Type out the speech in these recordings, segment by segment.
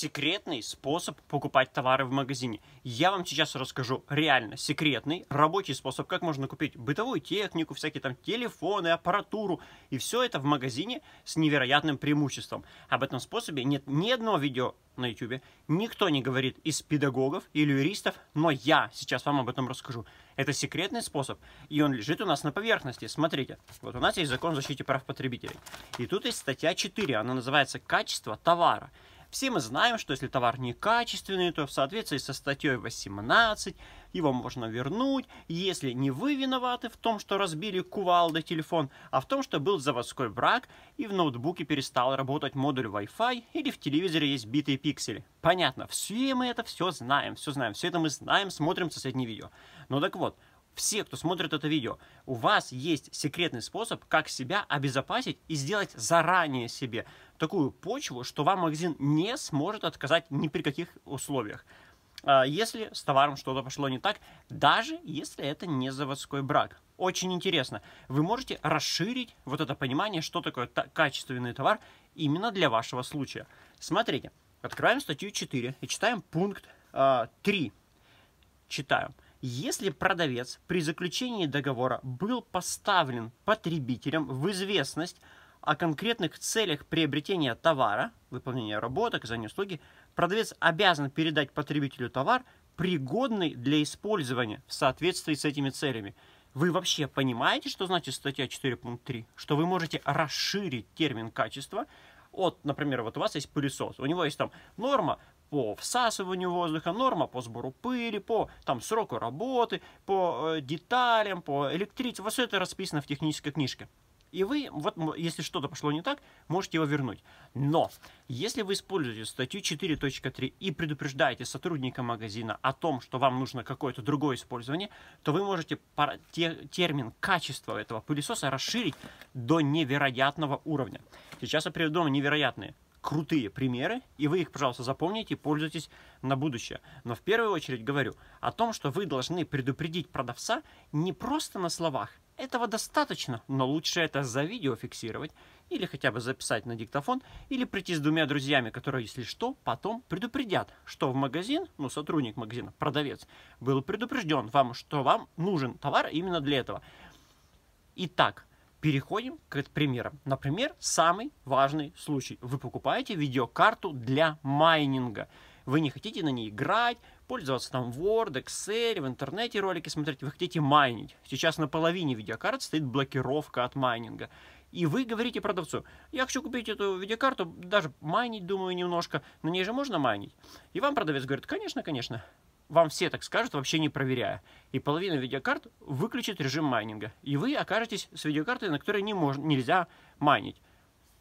секретный способ покупать товары в магазине. Я вам сейчас расскажу реально секретный рабочий способ, как можно купить бытовую технику, всякие там телефоны, аппаратуру. И все это в магазине с невероятным преимуществом. Об этом способе нет ни одного видео на YouTube. Никто не говорит из педагогов или юристов, но я сейчас вам об этом расскажу. Это секретный способ, и он лежит у нас на поверхности. Смотрите, вот у нас есть закон о защите прав потребителей. И тут есть статья 4, она называется «Качество товара». Все мы знаем, что если товар некачественный, то в соответствии со статьей 18 его можно вернуть, если не вы виноваты в том, что разбили кувалдой телефон, а в том, что был заводской брак и в ноутбуке перестал работать модуль Wi-Fi или в телевизоре есть битые пиксели. Понятно, все мы это все знаем, все знаем, все это мы знаем, смотрим соседние видео. Ну так вот, все, кто смотрит это видео, у вас есть секретный способ, как себя обезопасить и сделать заранее себе такую почву, что вам магазин не сможет отказать ни при каких условиях а, если с товаром что-то пошло не так, даже если это не заводской брак. Очень интересно. Вы можете расширить вот это понимание, что такое та качественный товар именно для вашего случая. Смотрите, открываем статью 4 и читаем пункт э, а, 3. Читаю. Если продавец при заключении договора был поставлен потребителем в известность о конкретных целях приобретения товара, выполнения работ, оказания услуги, продавец обязан передать потребителю товар, пригодный для использования в соответствии с этими целями. Вы вообще понимаете, что значит статья 4.3? Что вы можете расширить термин качества от, например, вот у вас есть пылесос, у него есть там норма по всасыванию воздуха, норма по сбору пыли, по там, сроку работы, по э, деталям, по электричеству. Вот все это расписано в технической книжке. И вы, вот если что-то пошло не так, можете его вернуть. Но если вы используете статью 4.3 и предупреждаете сотрудника магазина о том, что вам нужно какое-то другое использование, то вы можете термин качества этого пылесоса расширить до невероятного уровня. Сейчас я приведу вам невероятные крутые примеры, и вы их, пожалуйста, запомните и пользуйтесь на будущее. Но в первую очередь говорю о том, что вы должны предупредить продавца не просто на словах, этого достаточно, но лучше это за видео фиксировать, или хотя бы записать на диктофон, или прийти с двумя друзьями, которые, если что, потом предупредят, что в магазин, ну, сотрудник магазина, продавец, был предупрежден вам, что вам нужен товар именно для этого. Итак, Переходим к примерам. Например, самый важный случай. Вы покупаете видеокарту для майнинга. Вы не хотите на ней играть, пользоваться там Word, Excel, в интернете ролики смотреть. Вы хотите майнить. Сейчас на половине видеокарт стоит блокировка от майнинга. И вы говорите продавцу, я хочу купить эту видеокарту, даже майнить, думаю, немножко. На ней же можно майнить? И вам продавец говорит, конечно, конечно вам все так скажут, вообще не проверяя. И половина видеокарт выключит режим майнинга. И вы окажетесь с видеокартой, на которой не мож- нельзя майнить.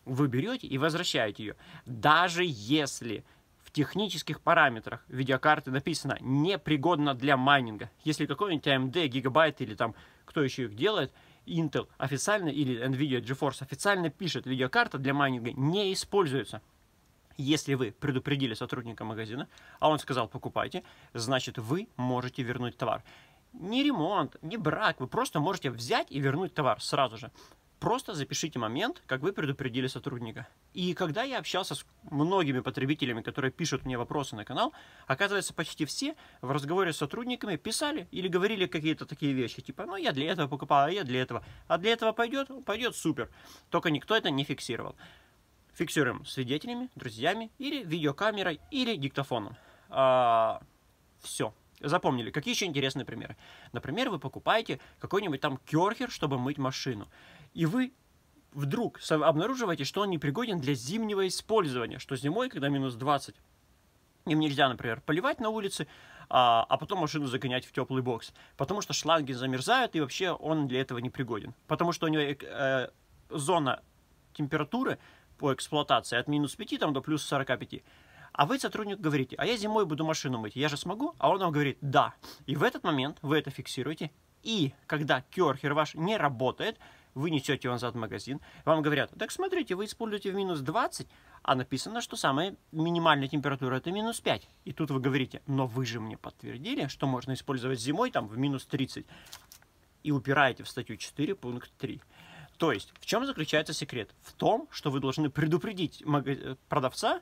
Вы берете и возвращаете ее. Даже если в технических параметрах видеокарты написано «непригодно для майнинга», если какой-нибудь AMD, Gigabyte или там кто еще их делает, Intel официально или NVIDIA GeForce официально пишет, видеокарта для майнинга не используется если вы предупредили сотрудника магазина, а он сказал покупайте, значит вы можете вернуть товар. Не ремонт, не брак, вы просто можете взять и вернуть товар сразу же. Просто запишите момент, как вы предупредили сотрудника. И когда я общался с многими потребителями, которые пишут мне вопросы на канал, оказывается, почти все в разговоре с сотрудниками писали или говорили какие-то такие вещи, типа, ну я для этого покупал, а я для этого, а для этого пойдет, пойдет супер. Только никто это не фиксировал фиксируем свидетелями, друзьями или видеокамерой или диктофоном. А, все. Запомнили. Какие еще интересные примеры? Например, вы покупаете какой-нибудь там керхер, чтобы мыть машину. И вы вдруг обнаруживаете, что он непригоден для зимнего использования, что зимой, когда минус 20, им нельзя, например, поливать на улице, а, а потом машину загонять в теплый бокс, потому что шланги замерзают, и вообще он для этого не пригоден, потому что у него э, э зона температуры – по эксплуатации от минус 5 там, до плюс 45. А вы сотрудник говорите, а я зимой буду машину мыть, я же смогу? А он вам говорит, да. И в этот момент вы это фиксируете. И когда керхер ваш не работает, вы несете его назад в магазин, вам говорят, так смотрите, вы используете в минус 20, а написано, что самая минимальная температура это минус 5. И тут вы говорите, но вы же мне подтвердили, что можно использовать зимой там в минус 30. И упираете в статью 4, пункт 3. То есть, в чем заключается секрет? В том, что вы должны предупредить мага- э, продавца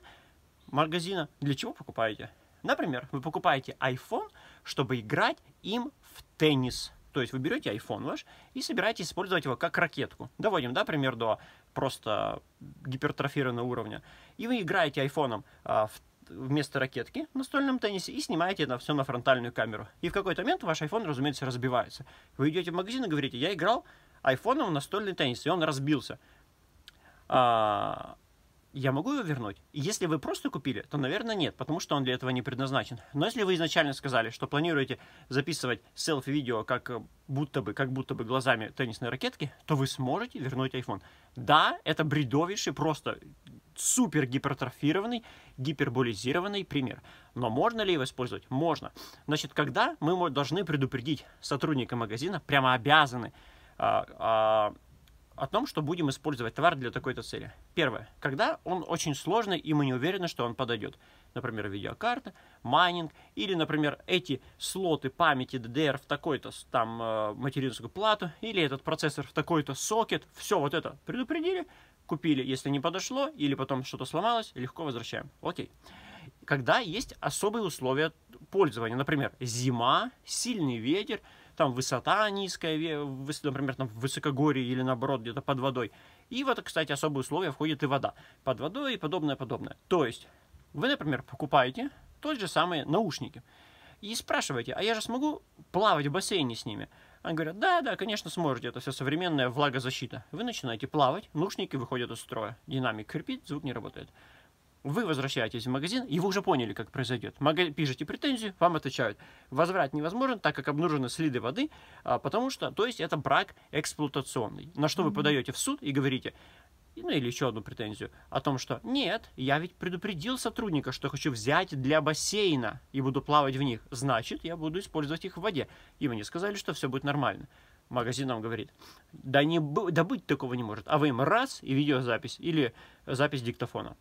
магазина, для чего покупаете. Например, вы покупаете iPhone, чтобы играть им в теннис. То есть вы берете iPhone ваш и собираетесь использовать его как ракетку. Доводим, да, пример до просто гипертрофированного уровня. И вы играете iPhone а, в вместо ракетки в настольном теннисе и снимаете это все на фронтальную камеру. И в какой-то момент ваш iPhone, разумеется, разбивается. Вы идете в магазин и говорите, я играл айфоном в настольный теннис, и он разбился. А, я могу его вернуть? Если вы просто купили, то, наверное, нет, потому что он для этого не предназначен. Но если вы изначально сказали, что планируете записывать селфи-видео как э, будто бы, как будто бы глазами теннисной ракетки, то вы сможете вернуть iPhone. Да, это бредовейший, просто супер гипертрофированный, гиперболизированный пример. Но можно ли его использовать? Можно. Значит, когда мы должны предупредить сотрудника магазина, прямо обязаны, а, а, о том, что будем использовать товар для такой-то цели. Первое. Когда он очень сложный, и мы не уверены, что он подойдет. Например, видеокарта, майнинг, или, например, эти слоты памяти DDR в такой-то там э, материнскую плату, или этот процессор в такой-то сокет. Все вот это предупредили, купили, если не подошло, или потом что-то сломалось, легко возвращаем. Окей. Когда есть особые условия пользования, например, зима, сильный ветер, там высота низкая, например, там в высокогорье или наоборот где-то под водой. И вот, кстати, особые условия входит и вода. Под водой и подобное, подобное. То есть вы, например, покупаете тот же самые наушники и спрашиваете, а я же смогу плавать в бассейне с ними? Они говорят, да, да, конечно, сможете, это все современная влагозащита. Вы начинаете плавать, наушники выходят из строя, динамик крепит, звук не работает. Вы возвращаетесь в магазин, и вы уже поняли, как произойдет. Мага... Пишите претензию, вам отвечают. Возврат невозможен, так как обнаружены следы воды, а, потому что, то есть, это брак эксплуатационный. На что вы подаете в суд и говорите, ну или еще одну претензию, о том, что нет, я ведь предупредил сотрудника, что хочу взять для бассейна и буду плавать в них, значит, я буду использовать их в воде. И мне сказали, что все будет нормально. Магазин нам говорит, да, не, да быть такого не может. А вы им раз и видеозапись или запись диктофона.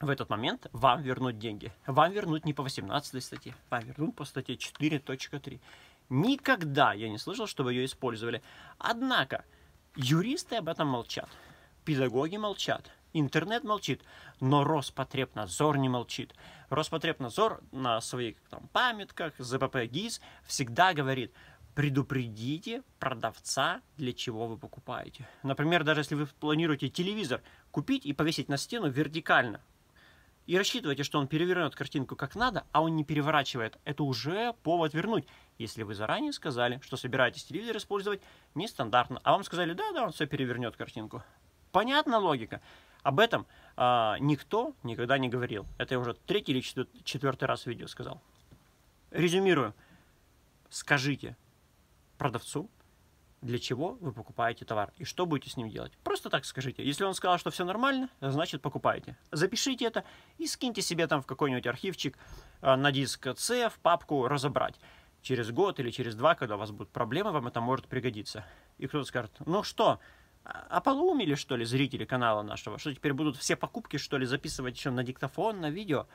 В этот момент вам вернут деньги. Вам вернут не по 18 статье, вам вернут по статье 4.3. Никогда я не слышал, чтобы ее использовали. Однако, юристы об этом молчат. Педагоги молчат, интернет молчит, но Роспотребнадзор не молчит. Роспотребнадзор на своих там, памятках, ЗПП ГИС всегда говорит, предупредите продавца, для чего вы покупаете. Например, даже если вы планируете телевизор купить и повесить на стену вертикально, и рассчитываете, что он перевернет картинку как надо, а он не переворачивает, это уже повод вернуть. Если вы заранее сказали, что собираетесь телевизор использовать нестандартно, а вам сказали, да-да, он все перевернет картинку, Понятна логика? Об этом а, никто никогда не говорил. Это я уже третий или четвертый раз в видео сказал. Резюмирую. Скажите продавцу, для чего вы покупаете товар и что будете с ним делать. Просто так скажите. Если он сказал, что все нормально, значит покупайте. Запишите это и скиньте себе там в какой-нибудь архивчик а, на диск C в папку «Разобрать». Через год или через два, когда у вас будут проблемы, вам это может пригодиться. И кто-то скажет, ну что, а, ополумили, что ли, зрители канала нашего, что теперь будут все покупки, что ли, записывать еще на диктофон, на видео.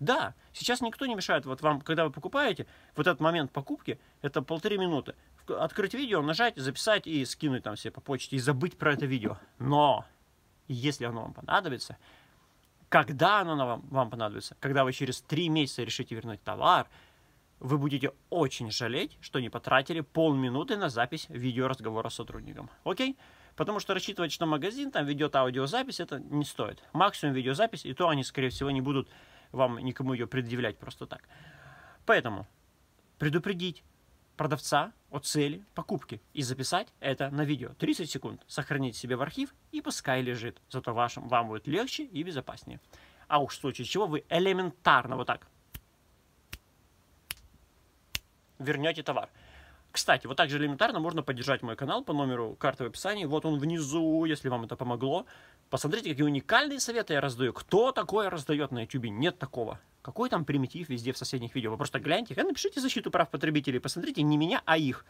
Да, сейчас никто не мешает. Вот вам, когда вы покупаете, вот этот момент покупки, это полторы минуты. Открыть видео, нажать, записать и скинуть там все по почте, и забыть про это видео. Но, если оно вам понадобится, когда оно вам, вам понадобится, когда вы через три месяца решите вернуть товар, вы будете очень жалеть, что не потратили полминуты на запись видеоразговора с сотрудником. Окей? Потому что рассчитывать, что магазин там ведет аудиозапись, это не стоит. Максимум видеозапись, и то они, скорее всего, не будут вам никому ее предъявлять просто так. Поэтому предупредить продавца о цели покупки и записать это на видео. 30 секунд сохранить себе в архив и пускай лежит. Зато вашим, вам будет легче и безопаснее. А уж в случае чего вы элементарно вот так вернете товар. Кстати, вот так же элементарно можно поддержать мой канал по номеру карты в описании. Вот он внизу, если вам это помогло. Посмотрите, какие уникальные советы я раздаю. Кто такое раздает на YouTube? Нет такого. Какой там примитив везде в соседних видео? Вы просто гляньте, напишите защиту прав потребителей. Посмотрите не меня, а их.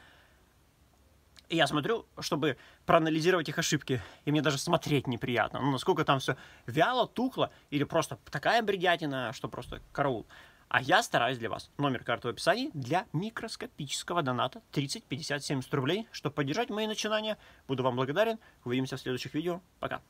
И я смотрю, чтобы проанализировать их ошибки. И мне даже смотреть неприятно. Ну, насколько там все вяло, тухло, или просто такая бредятина, что просто караул. А я стараюсь для вас. Номер карты в описании для микроскопического доната 30, 50, 70 рублей, чтобы поддержать мои начинания. Буду вам благодарен. Увидимся в следующих видео. Пока.